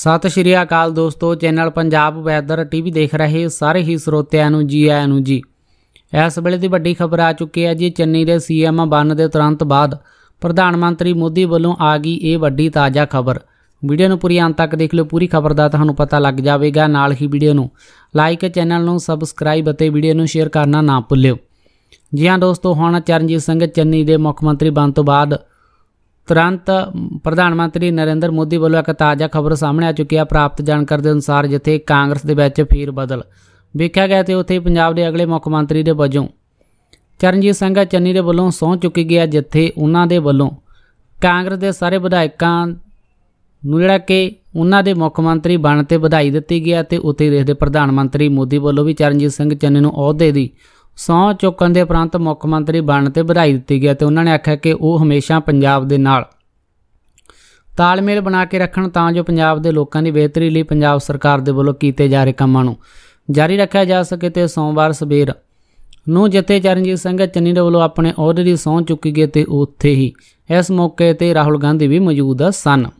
ਸਤਿ ਸ਼੍ਰੀ ਅਕਾਲ ਦੋਸਤੋ channel Punjab weather TV ਦੇਖ ਰਹੇ ਸਾਰੇ ਹੀ ਸਰੋਤਿਆਂ ਨੂੰ ਜੀ ਆਇਆਂ ਨੂੰ ਜੀ ਇਸ ਵੇਲੇ ਦੀ ਵੱਡੀ ਖਬਰ ਆ ਚੁੱਕੀ ਹੈ ਜੀ ਚੰਨੀ ਦੇ ਸੀਐਮ ਬਨ ਦੇ ਤੁਰੰਤ ਬਾਅਦ ਪ੍ਰਧਾਨ ਮੰਤਰੀ ਮੋਦੀ ਵੱਲੋਂ ਆ ਗਈ ਇਹ ਵੱਡੀ ਤਾਜ਼ਾ ਖਬਰ ਵੀਡੀਓ ਨੂੰ ਪੂਰੀ ਅੰਤ ਤੱਕ ਦੇਖ ਲਓ ਪੂਰੀ ਖਬਰ ਦਾ ਤੁਹਾਨੂੰ ਪਤਾ ਲੱਗ ਜਾਵੇਗਾ ਨਾਲ ਹੀ ਵੀਡੀਓ ਨੂੰ ਲਾਈਕ ਚੈਨਲ ਨੂੰ ਸਬਸਕ੍ਰਾਈਬ ਅਤੇ ਵੀਡੀਓ ਨੂੰ ਸ਼ੇਅਰ ਕਰਨਾ ਨਾ ਭੁੱਲਿਓ ਜੀ ਹਾਂ ਦੋਸਤੋ ਹੁਣ ਚਰਨਜੀਤ ਸਿੰਘ ਚੰਨੀ ਦੇ ਮੁੱਖ ਮੰਤਰੀ ਬਣ ਤੋਂ ਬਾਅਦ ਤੁਰੰਤ ਪ੍ਰਧਾਨ ਮੰਤਰੀ ਨਰਿੰਦਰ ਮੋਦੀ ਵੱਲੋਂ ਇੱਕ ਤਾਜ਼ਾ ਖਬਰ ਸਾਹਮਣੇ ਆ ਚੁੱਕੀ ਹੈ ਪ੍ਰਾਪਤ ਜਾਣਕਾਰੀ ਦੇ ਅਨੁਸਾਰ ਜਿੱਥੇ ਕਾਂਗਰਸ ਦੇ ਵਿੱਚ ਫੇਰ ਬਦਲ ਵੇਖਿਆ ਗਿਆ ਤੇ ਉੱਥੇ ਪੰਜਾਬ ਦੇ ਅਗਲੇ ਮੁੱਖ ਮੰਤਰੀ ਦੇ ਵਜੋਂ ਚਰਨਜੀਤ ਸਿੰਘ ਚੰਨੀ ਦੇ ਵੱਲੋਂ ਸੌਂ ਚੁੱਕੀ ਗਿਆ ਜਿੱਥੇ ਉਹਨਾਂ ਦੇ ਵੱਲੋਂ ਕਾਂਗਰਸ ਦੇ ਸਾਰੇ ਵਿਧਾਇਕਾਂ ਨੂੰ ਜਿਹੜਾ ਕਿ ਉਹਨਾਂ ਦੇ ਮੁੱਖ ਮੰਤਰੀ ਬਣ ਤੇ ਵਧਾਈ ਦਿੱਤੀ ਗਿਆ ਤੇ ਉੱਥੇ ਦੇਸ਼ ਦੇ ਪ੍ਰਧਾਨ ਮੰਤਰੀ ਮੋਦੀ ਵੱਲੋਂ ਵੀ ਚਰਨਜੀਤ ਸਿੰਘ ਚੰਨੀ ਨੂੰ ਅਹੁਦੇ ਦੀ ਸੌ ਚੁੱਕਣ ਦੇ ਪ੍ਰੰਤ ਮੁੱਖ ਮੰਤਰੀ ਬਣਨ ਤੇ ਵਧਾਈ ਦਿੱਤੀ ਗਿਆ ਤੇ ਉਹਨਾਂ ਨੇ ਆਖਿਆ ਕਿ ਉਹ ਹਮੇਸ਼ਾ ਪੰਜਾਬ ਦੇ ਨਾਲ ਤਾਲਮੇਲ ਬਣਾ ਕੇ ਰੱਖਣ ਤਾਂ ਜੋ ਪੰਜਾਬ ਦੇ ਲੋਕਾਂ ਦੀ ਬਿਹਤਰੀ ਲਈ ਪੰਜਾਬ ਸਰਕਾਰ ਦੇ ਵੱਲੋਂ ਕੀਤੇ ਜਾ ਰਹੇ ਕੰਮਾਂ ਨੂੰ ਜਾਰੀ ਰੱਖਿਆ ਜਾ ਸਕੇ ਤੇ ਸੋਮਵਾਰ ਸਵੇਰ ਨੂੰ ਜਥੇ ਚਰਨਜੀਤ ਸਿੰਘ ਚੰਨੀ ਦੇ ਵੱਲੋਂ ਆਪਣੇ ਅਹੁਦੇ ਦੀ ਸਹੁੰ ਚੁੱਕੀ ਗਏ ਤੇ ਉੱਥੇ ਹੀ ਇਸ ਮੌਕੇ ਤੇ ਰਾਹੁਲ ਗਾਂਧੀ ਵੀ ਮੌਜੂਦ ਸਨ